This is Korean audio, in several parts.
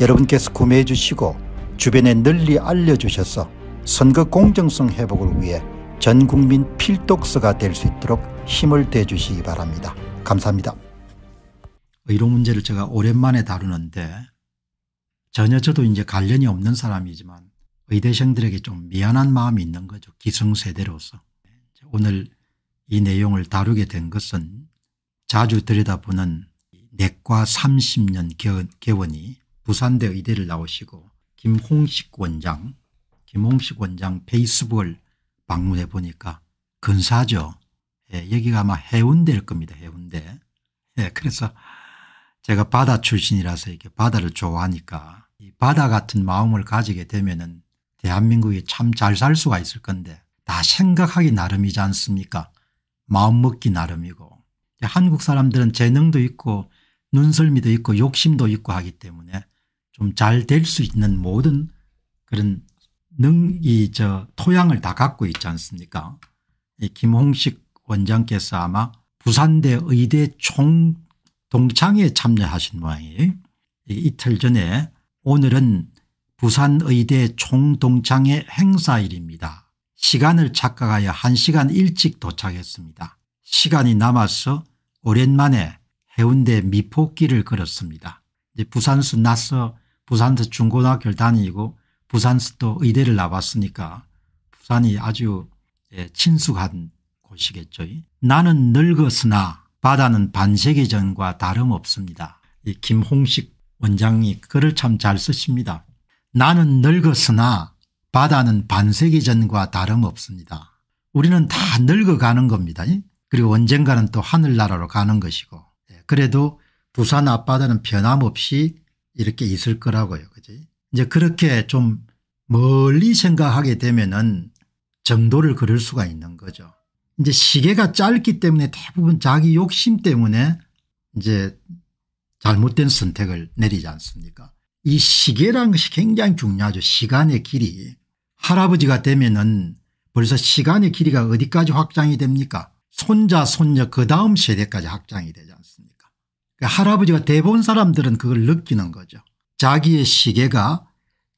여러분께서 구매해 주시고 주변에 널리 알려주셔서 선거 공정성 회복을 위해 전국민 필독서가 될 수 있도록 힘을 대주시기 바랍니다. 감사합니다. 의료 문제를 제가 오랜만에 다루는데 전혀 저도 이제 관련이 없는 사람이지만 의대생들에게 좀 미안한 마음이 있는 거죠. 기성세대로서. 오늘 이 내용을 다루게 된 것은 자주 들여다보는 내과 30년 개원이 부산대 의대를 나오시고 김홍식 원장 김홍식 원장 페이스북을 방문해 보니까 근사죠. 하 예, 여기가 아마 해운대일 겁니다. 해운대. 예, 그래서 제가 바다 출신이라서 이렇게 바다를 좋아하니까 이 바다 같은 마음을 가지게 되면은 대한민국이 참 잘 살 수가 있을 건데 다 생각하기 나름이지 않습니까? 마음 먹기 나름이고 한국 사람들은 재능도 있고 눈썰미도 있고 욕심도 있고 하기 때문에 좀잘될수 있는 모든 그런 능이 저 토양을 다 갖고 있지 않습니까? 이 김홍식 원장께서 아마 부산대 의대 총 동창회에 참여하신 모양이에요. 이틀 전에 오늘은 부산의대 총동창회 행사일입니다. 시간을 착각하여 1시간 일찍 도착했습니다. 시간이 남아서 오랜만에 해운대 미포길을 걸었습니다. 부산수 나서 부산대 중고등학교를 다니고 부산서 또 의대를 나왔으니까 부산이 아주 예, 친숙한 곳이겠죠. 나는 늙었으나 바다는 반세기 전과 다름없습니다. 이 김홍식 원장이 글을 참 잘 쓰십니다. 나는 늙었으나 바다는 반세기 전과 다름없습니다. 우리는 다 늙어가는 겁니다. 그리고 언젠가는 또 하늘나라로 가는 것이고 예, 그래도 부산 앞바다는 변함없이 이렇게 있을 거라고요. 그지? 이제 그렇게 좀 멀리 생각하게 되면은 정도를 그릴 수가 있는 거죠. 이제 시계가 짧기 때문에 대부분 자기 욕심 때문에 이제 잘못된 선택을 내리지 않습니까? 이시계라 것이 굉장히 중요하죠. 시간의 길이. 할아버지가 되면은 벌써 시간의 길이가 어디까지 확장이 됩니까? 손자, 손녀, 그 다음 세대까지 확장이 되지 않습니까? 그러니까 할아버지가 대본 사람들은 그걸 느끼는 거죠. 자기의 시계가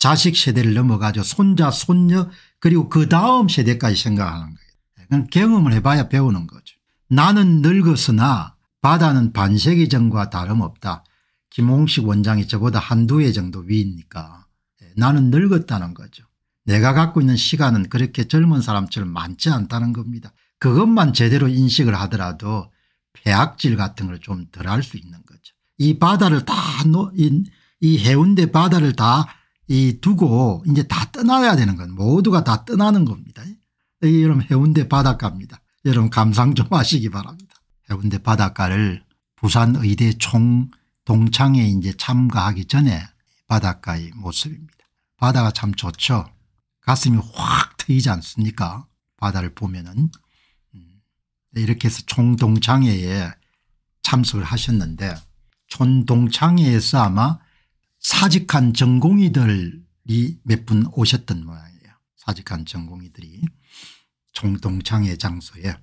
자식 세대를 넘어가죠. 손자 손녀 그리고 그 다음 세대까지 생각하는 거예요. 그건 경험을 해봐야 배우는 거죠. 나는 늙었으나 바다는 반세기 전과 다름없다. 김홍식 원장이 저보다 한두 해 정도 위니까 예, 나는 늙었다는 거죠. 내가 갖고 있는 시간은 그렇게 젊은 사람처럼 많지 않다는 겁니다. 그것만 제대로 인식을 하더라도 폐악질 같은 걸 좀 덜 할 수 있는 거죠. 이 바다를 다, 이, 이 해운대 바다를 다 이 두고 이제 다 떠나야 되는 건 모두가 다 떠나는 겁니다. 여러분 해운대 바닷가입니다. 여러분 감상 좀 하시기 바랍니다. 해운대 바닷가를 부산의대 총동창에 이제 참가하기 전에 바닷가의 모습입니다. 바다가 참 좋죠. 가슴이 확 트이지 않습니까 바다를 보면은 네, 이렇게 해서 총동창회에 참석을 하셨는데 총동창회에서 아마 사직한 전공의들이 몇 분 오셨던 모양이에요. 사직한 전공의들이 총동창회 장소에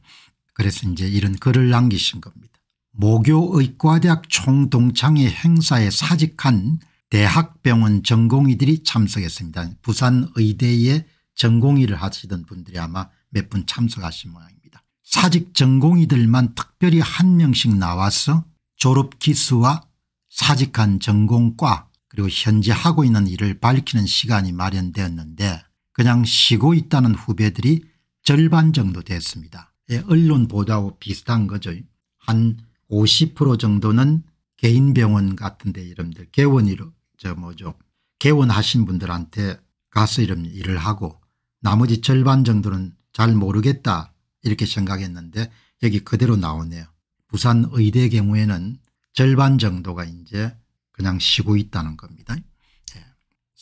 그래서 이제 이런 글을 남기신 겁니다. 모교의과대학 총동창회 행사에 사직한 대학병원 전공의들이 참석했습니다. 부산의대에 전공의를 하시던 분들이 아마 몇 분 참석하신 모양입니다. 사직 전공이들만 특별히 한 명씩 나와서 졸업 기수와 사직한 전공과 그리고 현재 하고 있는 일을 밝히는 시간이 마련되었는데 그냥 쉬고 있다는 후배들이 절반 정도 됐습니다. 예, 언론 보도하고 비슷한 거죠. 한 50% 정도는 개인 병원 같은 데 이름들 개원이로 저 뭐죠 개원하신 분들한테 가서 이름 일을 하고 나머지 절반 정도는 잘 모르겠다 이렇게 생각했는데 여기 그대로 나오네요. 부산의대 경우에는 절반 정도가 이제 그냥 쉬고 있다는 겁니다.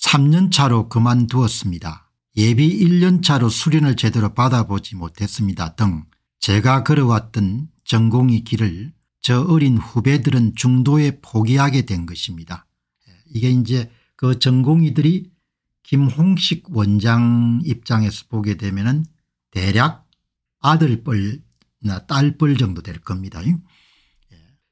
3년 예. 차로 그만두었습니다. 예비 1년 차로 수련을 제대로 받아보지 못했습니다 등 제가 걸어왔던 전공의 길을 저 어린 후배들은 중도에 포기하게 된 것입니다. 예. 이게 이제 그 전공의들이 김홍식 원장 입장에서 보게 되면 은 대략 아들뻘이나 딸뻘 정도 될 겁니다. 예.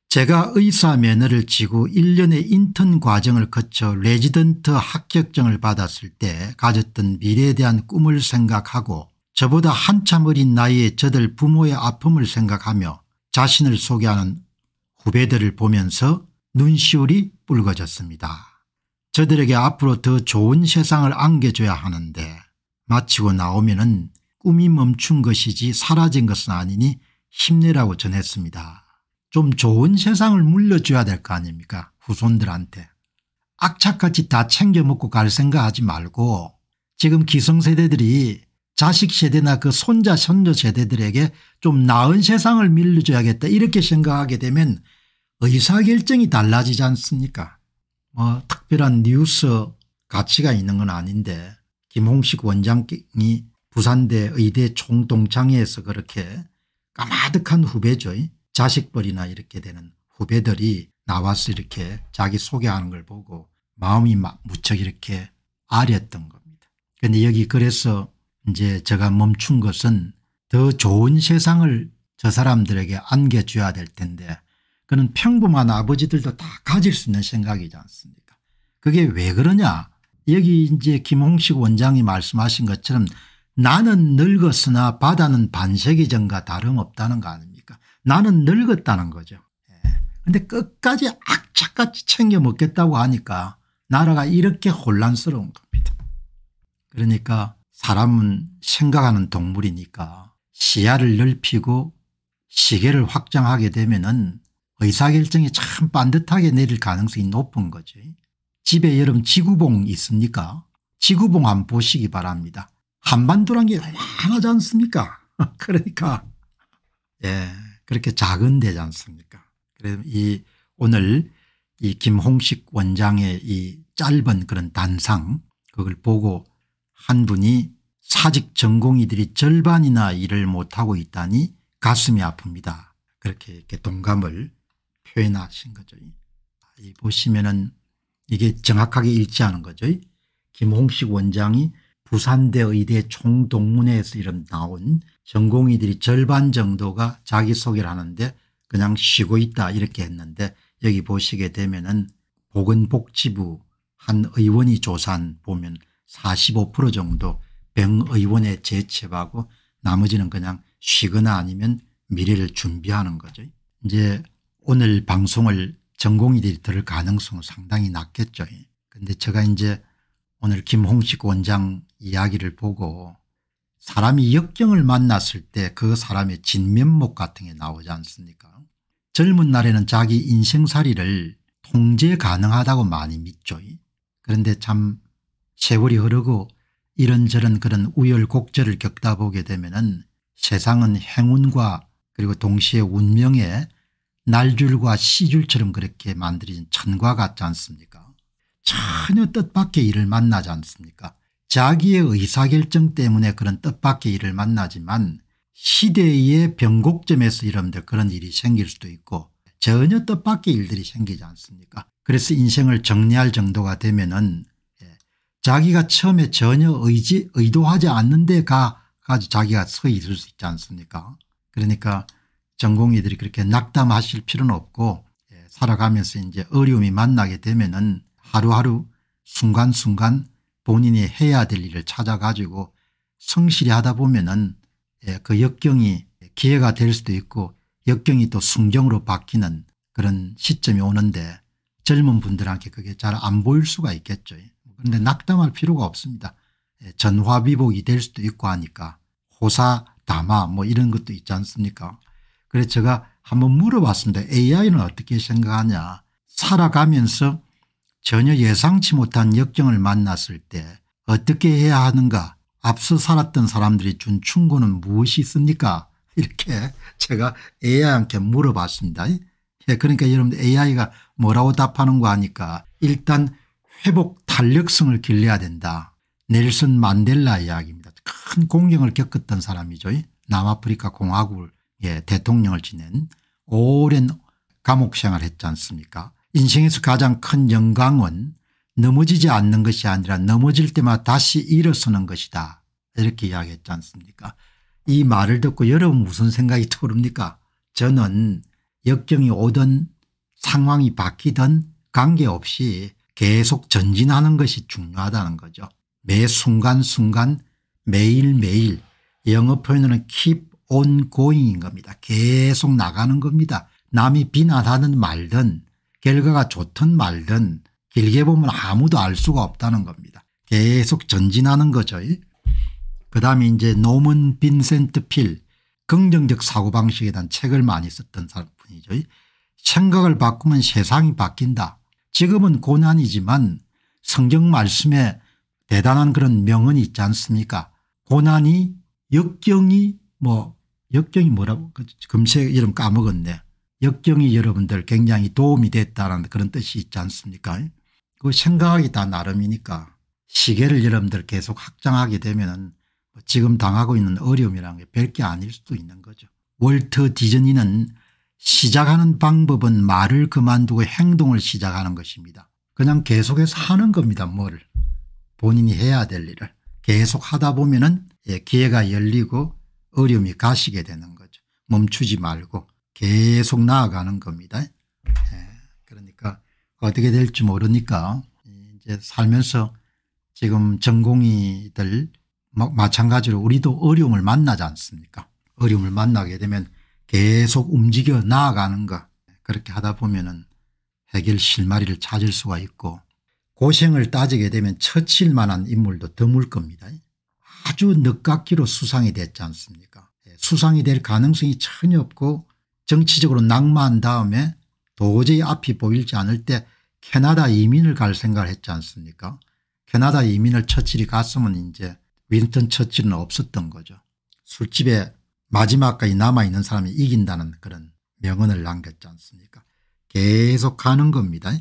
제가 의사 면허를 치고 1년의 인턴 과정을 거쳐 레지던트 합격증을 받았을 때 가졌던 미래에 대한 꿈을 생각하고 저보다 한참 어린 나이에 저들 부모의 아픔을 생각하며 자신을 소개하는 후배들을 보면서 눈시울이 붉어졌습니다. 저들에게 앞으로 더 좋은 세상을 안겨줘야 하는데 마치고 나오면 은 꿈이 멈춘 것이지 사라진 것은 아니니 힘내라고 전했습니다. 좀 좋은 세상을 물려줘야 될 거 아닙니까 후손들한테. 악착같이 다 챙겨 먹고 갈 생각하지 말고 지금 기성세대들이 자식 세대나 그 손자 손녀 세대들에게 좀 나은 세상을 밀려줘야겠다 이렇게 생각하게 되면 의사결정이 달라지지 않습니까 뭐 특별한 뉴스 가치가 있는 건 아닌데 김홍식 원장이 부산대 의대 총동창회에서 그렇게 까마득한 후배죠. 자식벌이나 이렇게 되는 후배들이 나와서 이렇게 자기 소개하는 걸 보고 마음이 무척 이렇게 아렸던 겁니다. 그런데 여기 그래서 이제 제가 멈춘 것은 더 좋은 세상을 저 사람들에게 안겨줘야 될 텐데 그는 평범한 아버지들도 다 가질 수 있는 생각이지 않습니까 그게 왜 그러냐 여기 이제 김홍식 원장이 말씀하신 것처럼 나는 늙었으나 바다는 반세기전과 다름없다는 거 아닙니까 나는 늙었다는 거죠. 그런데 예. 끝까지 악착같이 챙겨 먹겠다고 하니까 나라가 이렇게 혼란스러운 겁니다. 그러니까 사람은 생각하는 동물이니까 시야를 넓히고 시계를 확장하게 되면 은 의사결정이 참 반듯하게 내릴 가능성이 높은 거죠. 집에 여름 지구봉 있습니까 지구봉 한번 보시기 바랍니다. 한반도란 게 황하지 않습니까 그러니까 예 그렇게 작은 데지 않습니까 그래서 이 오늘 이 김홍식 원장의 이 짧은 그런 단상 그걸 보고 한 분이 사직 전공의들이 절반이나 일을 못하고 있다니 가슴이 아픕니다. 그렇게 이렇게 동감을 표현하신 거죠. 보시면은 이게 정확하게 일치하는 거죠. 김홍식 원장이 부산대 의대 총동문회에서 이름 나온 전공의들이 절반 정도가 자기소개를 하는데 그냥 쉬고 있다 이렇게 했는데 여기 보시게 되면 은 보건복지부 한 의원이 조사한 보면 45% 정도 병의원에 재첩하고 나머지는 그냥 쉬거나 아니면 미래를 준비하는 거죠. 이제 오늘 방송을 전공의들이 들을 가능성은 상당히 낮겠죠. 근데 제가 이제 오늘 김홍식 원장 이야기를 보고 사람이 역경을 만났을 때 그 사람의 진면목 같은 게 나오지 않습니까 젊은 날에는 자기 인생살이를 통제 가능하다고 많이 믿죠. 그런데 참 세월이 흐르고 이런저런 그런 우열곡절을 겪다 보게 되면 은 세상은 행운과 그리고 동시에 운명의 날줄과 시줄처럼 그렇게 만들어진 천과 같지 않습니까 전혀 뜻밖의 일을 만나지 않습니까 자기의 의사결정 때문에 그런 뜻밖의 일을 만나지만 시대의 변곡점에서 이러면들 그런 일이 생길 수도 있고 전혀 뜻밖의 일들이 생기지 않습니까 그래서 인생을 정리할 정도가 되면 은 예, 자기가 처음에 전혀 의지 의도하지 않는 데가 가지 자기가 서 있을 수 있지 않습니까 그러니까 전공의들이 그렇게 낙담하실 필요는 없고 예, 살아가면서 이제 어려움이 만나게 되면 은 하루하루 순간순간 본인이 해야 될 일을 찾아가지고 성실히 하다 보면은 예, 그 역경이 기회가 될 수도 있고 역경이 또 순경으로 바뀌는 그런 시점이 오는데 젊은 분들한테 그게 잘 안 보일 수가 있겠죠. 그런데 낙담할 필요가 없습니다. 예, 전화비복이 될 수도 있고 하니까 호사 담화 뭐 이런 것도 있지 않습니까 그래서 제가 한번 물어봤습니다. AI는 어떻게 생각하냐 살아가면서 전혀 예상치 못한 역경을 만났을 때 어떻게 해야 하는가 앞서 살았던 사람들이 준 충고는 무엇이 있습니까 이렇게 제가 AI한테 물어봤습니다. 예, 그러니까 여러분들 AI가 뭐라고 답하는 거 하니까 일단 회복 탄력성을 길러야 된다. 넬슨 만델라 이야기입니다. 큰 공경을 겪었던 사람이죠. 남아프리카 공화국 예, 대통령을 지낸 오랜 감옥 생활을 했지 않습니까 인생에서 가장 큰 영광은 넘어지지 않는 것이 아니라 넘어질 때마다 다시 일어서는 것이다 이렇게 이야기했지 않습니까 이 말을 듣고 여러분 무슨 생각이 떠오릅니까 저는 역경이 오든 상황이 바뀌든 관계없이 계속 전진하는 것이 중요하다는 거죠. 매 순간순간 매일매일 영어 표현으로는 keep on going인 겁니다. 계속 나가는 겁니다. 남이 비난하든 말든 결과가 좋든 말든 길게 보면 아무도 알 수가 없다는 겁니다. 계속 전진하는 거죠. 그 다음에 이제 노먼 빈센트 필 긍정적 사고방식에 대한 책을 많이 썼던 분이죠. 생각을 바꾸면 세상이 바뀐다. 지금은 고난이지만 성경 말씀에 대단한 그런 명언이 있지 않습니까 고난이 역경이 뭐 역경이 뭐라고 그 금세 이름 까먹었네 역경이 여러분들 굉장히 도움이 됐다는 그런 뜻이 있지 않습니까 그생각이다 나름이니까 시계를 여러분들 계속 확장하게 되면 뭐 지금 당하고 있는 어려움이라는 게 별 게 아닐 수도 있는 거죠. 월트 디즈니는 시작하는 방법은 말을 그만두고 행동을 시작하는 것입니다. 그냥 계속해서 하는 겁니다. 뭘 본인이 해야 될 일을 계속 하다 보면 은 예, 기회가 열리고 어려움이 가시게 되는 거죠. 멈추지 말고 계속 나아가는 겁니다. 예. 그러니까 어떻게 될지 모르니까 이제 살면서 지금 전공의들 마찬가지로 우리도 어려움을 만나지 않습니까 어려움을 만나게 되면 계속 움직여 나아가는 것 그렇게 하다 보면 해결 실마리를 찾을 수가 있고 고생을 따지게 되면 처칠 만한 인물도 드물 겁니다. 아주 늦깎이로 수상이 됐지 않습니까 예, 수상이 될 가능성이 전혀 없고 정치적으로 낙마한 다음에 도저히 앞이 보이지 않을 때 캐나다 이민을 갈 생각을 했지 않습니까 캐나다 이민을 처칠이 갔으면 이제 윈턴 처칠은 없었던 거죠. 술집에 마지막까지 남아있는 사람이 이긴다는 그런 명언을 남겼지 않습니까 계속 가는 겁니다.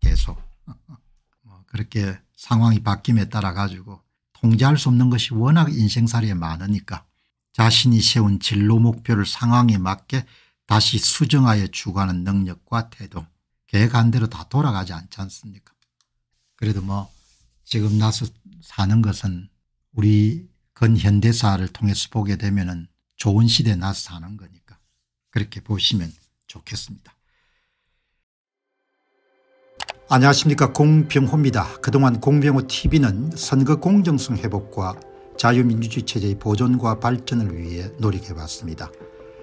계속. 뭐 그렇게 상황이 바뀜에 따라 가지고 통제할 수 없는 것이 워낙 인생살이에 많으니까 자신이 세운 진로 목표를 상황에 맞게 다시 수정하여 추구하는 능력과 태도 계획한대로 다 돌아가지 않지 않습니까 그래도 뭐 지금 나서 사는 것은 우리 근현대사를 통해서 보게 되면 은 좋은 시대에 나서 사는 거니까 그렇게 보시면 좋겠습니다. 안녕하십니까 공병호입니다. 그동안 공병호TV는 선거 공정성 회복과 자유민주주의 체제의 보존과 발전을 위해 노력해봤습니다.